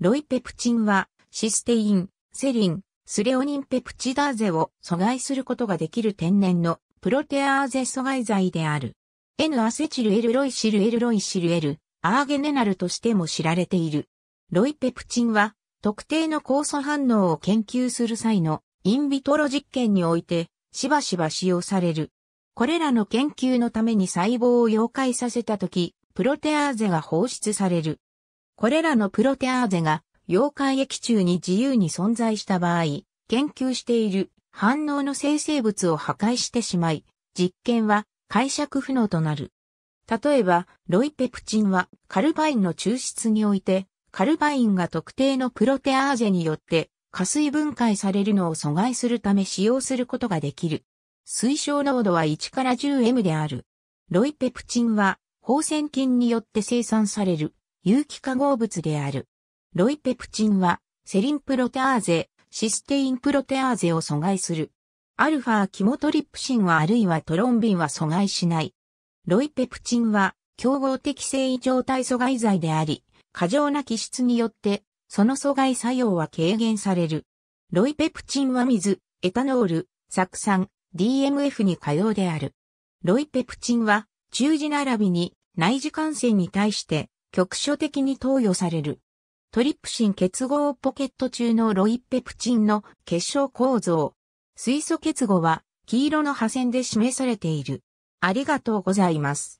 ロイペプチンは、システイン、セリン、スレオニンペプチダーゼを阻害することができる天然のプロテアーゼ阻害剤である。N アセチルエルロイシルエルロイシルエル、アーゲネナルとしても知られている。ロイペプチンは、特定の酵素反応を研究する際のインビトロ実験において、しばしば使用される。これらの研究のために細胞を溶解させたとき、プロテアーゼが放出される。これらのプロテアーゼが溶解液中に自由に存在した場合、研究している反応の生成物を破壊してしまい、実験は解釈不能となる。例えば、ロイペプチンはカルバインの抽出において、カルバインが特定のプロテアーゼによって加水分解されるのを阻害するため使用することができる。推奨濃度は1から 10M である。ロイペプチンは放線菌によって生産される有機化合物である。ロイペプチンは、セリンプロテアーゼ、システインプロテアーゼを阻害する。アルファキモトリプシンはあるいはトロンビンは阻害しない。ロイペプチンは、競合的性異常体阻害剤であり、過剰な気質によって、その阻害作用は軽減される。ロイペプチンは水、エタノール、酢酸、DMF に可用である。ロイペプチンは、中耳並びに内耳感染に対して局所的に投与される。トリプシン結合ポケット中のロイペプチンの結晶構造。水素結合は黄色の破線で示されている。ありがとうございます。